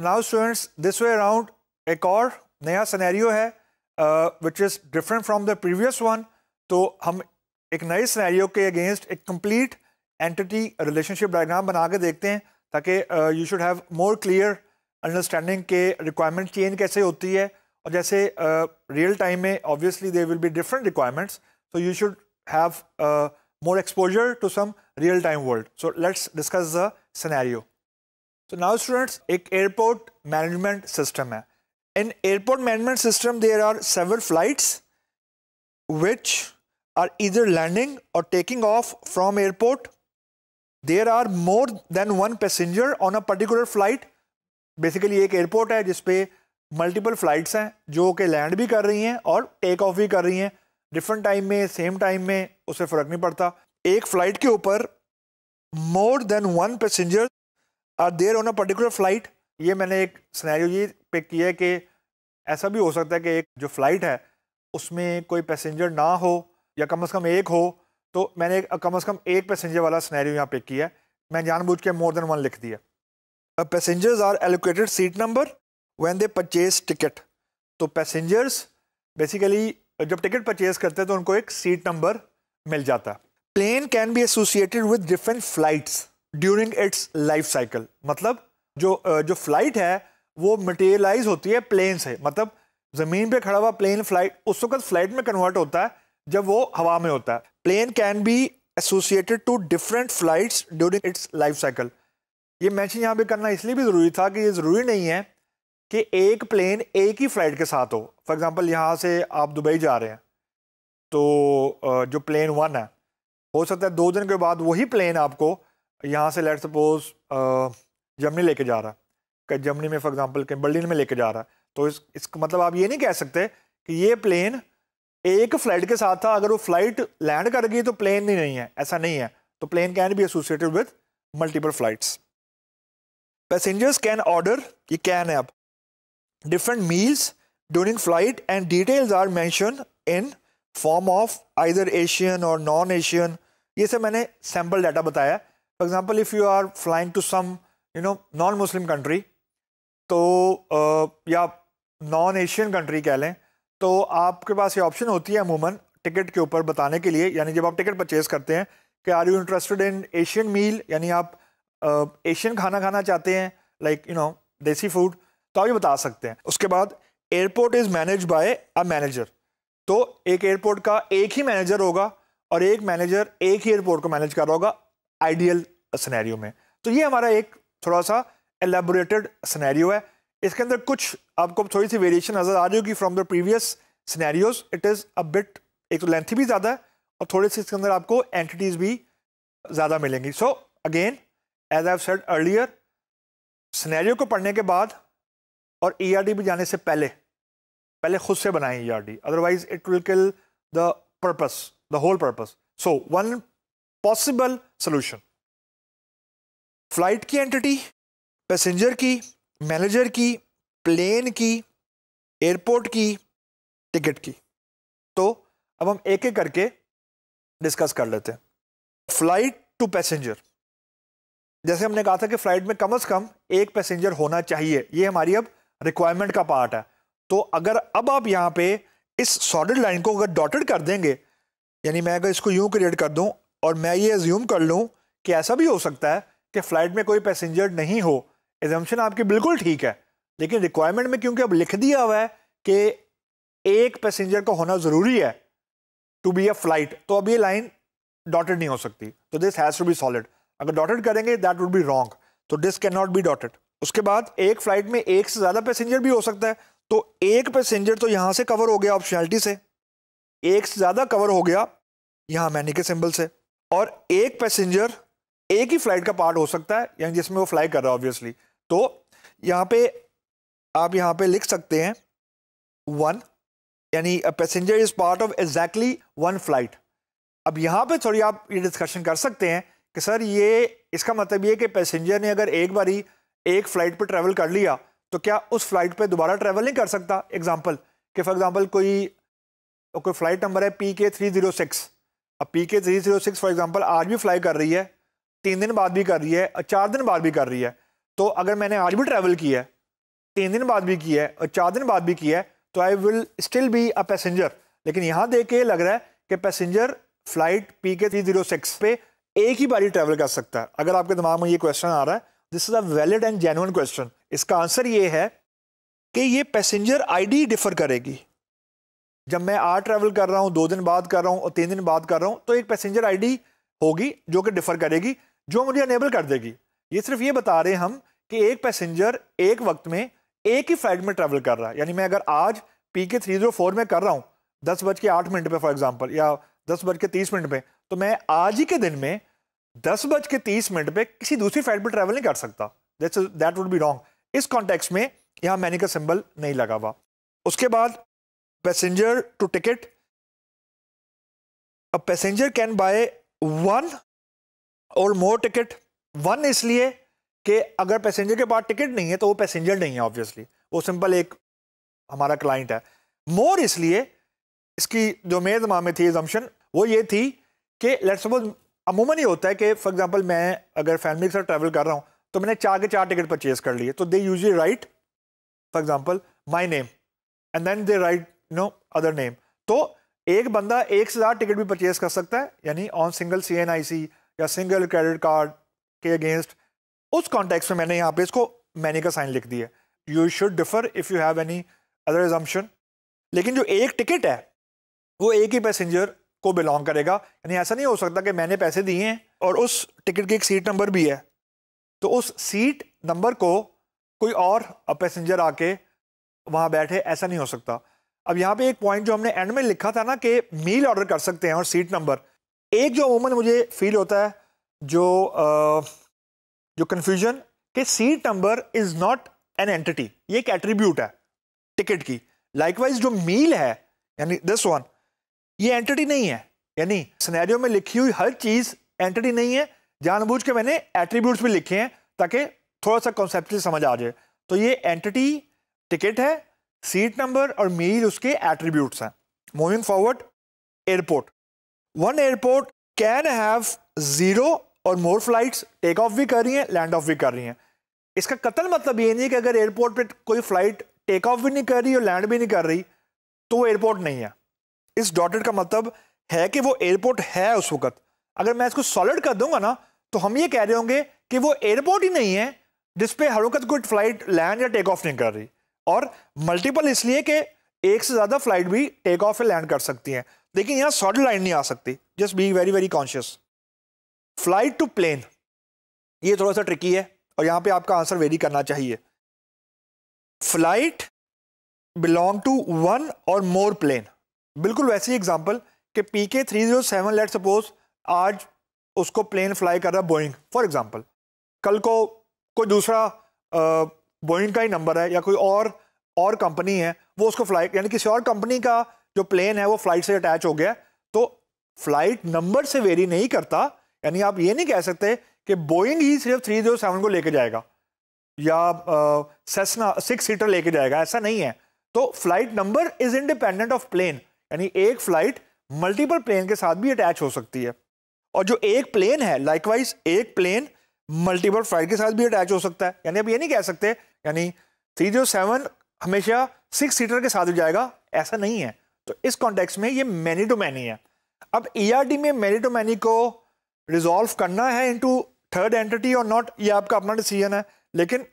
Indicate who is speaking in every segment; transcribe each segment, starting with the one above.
Speaker 1: So now students this way around एक और नया सिनेरियो है which is different from the previous one तो हम एक नए सिनेरियो के अगेंस्ट एक कंप्लीट एंटिटी रिलेशनशिप डायग्राम बना के देखते हैं ताकि you should have more clear understanding के रिक्वायरमेंट चेंज कैसे होती है और जैसे रियल uh, टाइम में obviously they will be different requirements तो you should have more exposure to some real time world so let's discuss the scenario so now students एक airport management system है in airport management system there are several flight which are इधर landing और taking off from airport there are more than one passenger on a particular flight basically एक airport है जिसपे multiple flight हैं जो कि land भी कर रही हैं और टेक ऑफ भी कर रही हैं डिफरेंट टाइम में सेम टाइम में उसे फ़र्क नहीं पड़ता एक फ्लाइट के ऊपर more than one passenger are there on a particular flight ये मैंने एक स्नैरियो ये पिक किया है कि ऐसा भी हो सकता है कि एक जो फ़्लाइट है उसमें कोई पैसेंजर ना हो या कम से कम एक हो तो मैंने कम से कम एक पैसेंजर वाला स्नैरियो यहाँ पिक किया है मैं जानबूझ के मोर देन वन लिख दिया passengers are allocated seat number when they purchase ticket तो पैसेंजर्स बेसिकली जब टिकट परचेज करते हैं तो उनको एक सीट नंबर मिल जाता है plane can be associated with different flights during its life cycle मतलब जो जो फ्लाइट है वो मटेरियलाइज होती है प्लेन से मतलब ज़मीन पे खड़ा हुआ प्लेन फ्लाइट उस वक्त फ्लाइट में कन्वर्ट होता है जब वो हवा में होता है plane can be associated to different flight during its life cycle ये मैंशन यहाँ पे करना इसलिए भी ज़रूरी था कि ये ज़रूरी नहीं है कि एक प्लेन एक ही फ्लाइट के साथ हो फॉर एग्ज़ाम्पल यहाँ से आप दुबई जा रहे हैं तो जो प्लेन वन है हो सकता है दो दिन के बाद वही प्लेन आपको यहाँ से लेट सपोज जर्मनी लेके जा रहा है जर्मनी में फॉर एग्जांपल कहीं बर्लिन में लेके जा रहा है तो इस इसका मतलब आप ये नहीं कह सकते कि ये प्लेन एक फ्लाइट के साथ था अगर वो फ्लाइट लैंड कर गई तो प्लेन ही नहीं है ऐसा नहीं है तो plane can be associated with multiple flights passengers can order ये कैन है अब different meals during flight and details are mention in form of either Asian और नॉन एशियन ये सब मैंने सैम्पल डाटा बताया for example if you are flying to some you know non Muslim country तो uh, या non Asian country कह लें तो आपके पास ये ऑप्शन होती है अमूमन टिकट के ऊपर बताने के लिए यानी जब आप टिकट परचेज करते हैं कि are you interested in Asian meal यानी आप एशियन uh, खाना खाना चाहते हैं like you know desi food तो आप ये बता सकते हैं उसके बाद airport is manage by a manager तो एक एयरपोर्ट का एक ही मैनेजर होगा और एक मैनेजर एक ही एयरपोर्ट को मैनेज कर रहा होगा आइडियल सनेरियो में तो ये हमारा एक थोड़ा सा एलेबोरेटेड सनेरियो है इसके अंदर कुछ आपको थोड़ी सी वेरिएशन नज़र आ रही होगी from the previous scenarios it is a bit एक तो लेंथी भी ज़्यादा है और थोड़े से इसके अंदर आपको एंटिटीज़ भी ज़्यादा मिलेंगी so again as I said earlier scenario को पढ़ने के बाद और ई e भी जाने से पहले पहले खुद से बनाएं ई otherwise it will kill the purpose the whole purpose so one possible solution flight की एंटिटी पैसेंजर की मैनेजर की प्लेन की एयरपोर्ट की टिकट की तो अब हम एक एक करके डिस्कस कर लेते हैं फ्लाइट टू पैसेंजर जैसे हमने कहा था कि फ्लाइट में कम से कम एक पैसेंजर होना चाहिए ये हमारी अब रिक्वायरमेंट का पार्ट है तो अगर अब आप यहाँ पे इस सॉलिड लाइन को अगर डॉटेड कर देंगे यानी मैं अगर इसको यूं क्रिएट कर दूं और मैं ये एज्यूम कर लूं कि ऐसा भी हो सकता है कि फ्लाइट में कोई पैसेंजर नहीं हो एजम्पन आपकी बिल्कुल ठीक है लेकिन रिक्वायरमेंट में क्योंकि अब लिख दिया हुआ है कि एक पैसेंजर का होना ज़रूरी है टू बी अ फ्लाइट तो अब ये लाइन डॉटेड नहीं हो सकती तो this has to be solid अगर डॉटेड करेंगे दैट वुड बी रॉन्ग तो this can not be dotted उसके बाद एक फ्लाइट में एक से ज़्यादा पैसेंजर भी हो सकता है तो एक पैसेंजर तो यहाँ से कवर हो गया ऑप्शनैलिटी से एक से ज़्यादा कवर हो गया यहाँ मैनी के सिंबल से और एक पैसेंजर एक ही फ्लाइट का पार्ट हो सकता है यानी जिसमें वो फ्लाई कर रहा है ऑब्वियसली तो यहाँ पे आप यहाँ पे लिख सकते हैं वन यानी passenger is part of exactly one flight अब यहाँ पे थोड़ी आप ये डिस्कशन कर सकते हैं कि सर ये इसका मतलब ये कि पैसेंजर ने अगर एक बारी एक फ़्लाइट पर ट्रैवल कर लिया तो क्या उस फ्लाइट पर दोबारा ट्रैवल नहीं कर सकता एग्जाम्पल कि फॉर एग्जाम्पल कोई कोई फ्लाइट नंबर है P K three zero six अब P K three zero six for example आज भी फ्लाई कर रही है तीन दिन बाद भी कर रही है और चार दिन बाद भी कर रही है तो अगर मैंने आज भी ट्रैवल किया है तीन दिन बाद भी किया है और चार दिन बाद भी किया है तो I will still be a passenger लेकिन यहाँ देख के लग रहा है कि passenger flight P K three zero six पे एक ही बारी ट्रैवल कर सकता है अगर आपके दिमाग में ये क्वेश्चन आ रहा है this is a valid and genuine question इसका आंसर ये है कि ये पैसेंजर आईडी डिफर करेगी जब मैं आज ट्रैवल कर रहा हूँ दो दिन बाद कर रहा हूँ और तीन दिन बाद कर रहा हूँ तो एक पैसेंजर आईडी होगी जो कि डिफर करेगी जो मुझे अनेबल कर देगी ये सिर्फ ये बता रहे हम कि एक पैसेंजर एक वक्त में एक ही फ्लाइट में ट्रैवल कर रहा है यानी मैं अगर आज P K three zero four में कर रहा हूँ दस बज के आठ मिनट पे फॉर एग्जांपल या दस बज के तीस मिनट पे तो मैं आज ही के दिन में दस बज के तीस मिनट पे किसी दूसरी फ्लाइट पर ट्रैवल नहीं कर सकता that's that would be wrong इस कॉन्टेक्स में यहाँ मैनी का सिंबल नहीं लगा हुआ उसके बाद passenger to ticket a passenger can buy one or more ticket one इसलिए कि अगर पैसेंजर के पास टिकट नहीं है तो वो पैसेंजर नहीं है ऑब्वियसली वो सिंपल एक हमारा क्लाइंट है मोर इसलिए इसकी जो मेरे जमा में थी एजम्पन वो ये थी कि लेट्स सपोज अमूमन ही होता है कि फॉर एग्जांपल मैं अगर फैमिली के साथ ट्रैवल कर रहा हूँ तो मैंने चार के चार टिकट परचेज कर लिए तो they usually write for example my name and then they write no other name तो एक बंदा एक से ज़्यादा टिकट भी परचेज कर सकता है यानी on single C N I C या सिंगल क्रेडिट कार्ड के अगेंस्ट उस कॉन्टेक्स में मैंने यहाँ पे इसको मैनी का साइन लिख दिया you should differ if you have any other assumption लेकिन जो एक टिकट है वो एक ही पैसेंजर को बिलोंग करेगा यानी ऐसा नहीं हो सकता कि मैंने पैसे दिए हैं और उस टिकट की एक सीट नंबर भी है तो उस सीट नंबर को कोई और पैसेंजर आके वहाँ बैठे ऐसा नहीं हो सकता अब यहाँ पे एक पॉइंट जो हमने एंड में लिखा था ना कि मील ऑर्डर कर सकते हैं और सीट नंबर एक जो अमूमन मुझे फील होता है जो आ, जो कन्फ्यूजन कि seat number is not an entity ये एक एट्रीब्यूट है टिकट की लाइकवाइज जो मील है यानी दिस वन ये एंटिटी नहीं है यानी सिनेरियो में लिखी हुई हर चीज़ एंटिटी नहीं है जानबूझ के मैंने एट्रीब्यूट्स भी लिखे हैं ताकि थोड़ा सा कॉन्सेप्ट समझ आ जाए तो ये एंटिटी टिकट है सीट नंबर और मील उसके एट्रीब्यूट्स हैं moving forward airport one airport can have zero or more flights take off भी कर रही हैं लैंड ऑफ भी कर रही हैं इसका कतल मतलब ये नहीं कि अगर एयरपोर्ट पे कोई फ़्लाइट टेक ऑफ भी नहीं कर रही और लैंड भी नहीं कर रही तो वो एयरपोर्ट नहीं है इस डॉटेड का मतलब है कि वो एयरपोर्ट है उस वक्त अगर मैं इसको सॉलिड कर दूंगा ना तो हम ये कह रहे होंगे कि वो एयरपोर्ट ही नहीं है जिस पे हर वक्त कोई फ्लाइट लैंड या टेक ऑफ नहीं कर रही और मल्टीपल इसलिए कि एक से ज़्यादा फ्लाइट भी टेक ऑफ या लैंड कर सकती हैं लेकिन यहाँ सॉर्टेड लाइन नहीं आ सकती just be very very conscious flight to plane ये थोड़ा सा ट्रिकी है और यहां पे आपका आंसर वेरी करना चाहिए flight belong to one or more plane बिल्कुल वैसे ही एग्जाम्पल कि P K three zero seven let suppose आज उसको प्लेन फ्लाई कर रहा बोइंग फॉर एग्जाम्पल कल को कोई दूसरा बोइंग का ही नंबर है या कोई और और कंपनी है वो उसको फ्लाई यानी किसी और कंपनी का जो प्लेन है वो फ्लाइट से अटैच हो गया तो फ्लाइट नंबर से वेरी नहीं करता यानी आप ये नहीं कह सकते कि बोइंग ही सिर्फ थ्री जीरो सेवन को लेके जाएगा या सेसना सिक्स सीटर लेके जाएगा ऐसा नहीं है तो flight number is independent of plane यानी एक फ्लाइट मल्टीपल प्लेन के साथ भी अटैच हो सकती है और जो एक प्लेन है लाइकवाइज एक प्लेन मल्टीपल फ्लाइट के साथ भी अटैच हो सकता है यानी आप ये नहीं कह सकते यानी थ्री जीरो सेवन हमेशा सिक्स सीटर के साथ जाएगा ऐसा नहीं है तो इस कॉन्टेक्स में ये मैनी टू मैनी है अब ई e में मैनी टू मैनी को रिजॉल्व करना है इनटू थर्ड एंटिटी और नॉट ये आपका अपना डिसीजन है लेकिन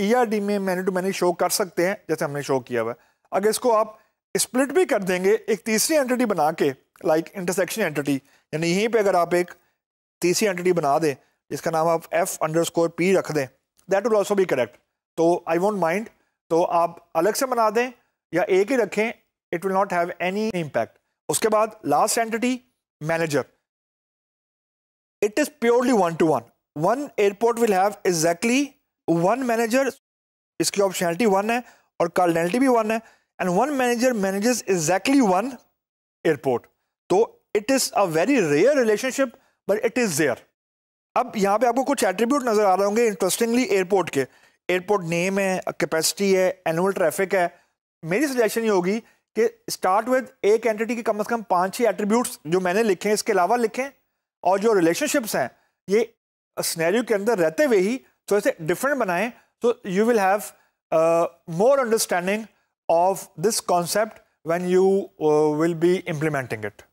Speaker 1: ई e में मैनी टू मैनी शो कर सकते हैं जैसे हमने शो किया हुआ है अगर इसको आप स्प्लिट भी कर देंगे एक तीसरी एंटिटी बना के लाइक इंटरसेक्शन एंटिटी यानी यहीं पर अगर आप एक तीसरी एंटिटी बना दें जिसका नाम आप एफ अंडर स्कोर पी रख दें दैट विल ऑल्सो भी करेक्ट तो आई वोंट माइंड तो आप अलग से बना दें या एक ही रखें it will not have any impact उसके बाद last entity manager it is purely one to one one airport will have exactly one manager इसकी ऑप्शनैलिटी वन है और कार्डनैलिटी भी वन है and one manager manages exactly one airport तो it is a very rare relationship but it is there अब यहाँ पे आपको कुछ एट्रीब्यूट नज़र आ रहे होंगे इंटरेस्टिंगली एयरपोर्ट के एयरपोर्ट नेम है कैपेसिटी है एनुअल ट्रैफिक है मेरी सजेशन ये होगी कि स्टार्ट विद एक एंटिटी के कम से कम पांच ही एट्रीब्यूट्स जो मैंने लिखे हैं इसके अलावा लिखें और जो रिलेशनशिप्स हैं ये स्नैरियो के अंदर रहते हुए ही थोड़े से डिफरेंट बनाएं तो you will have more understanding of this concept when you will be implementing it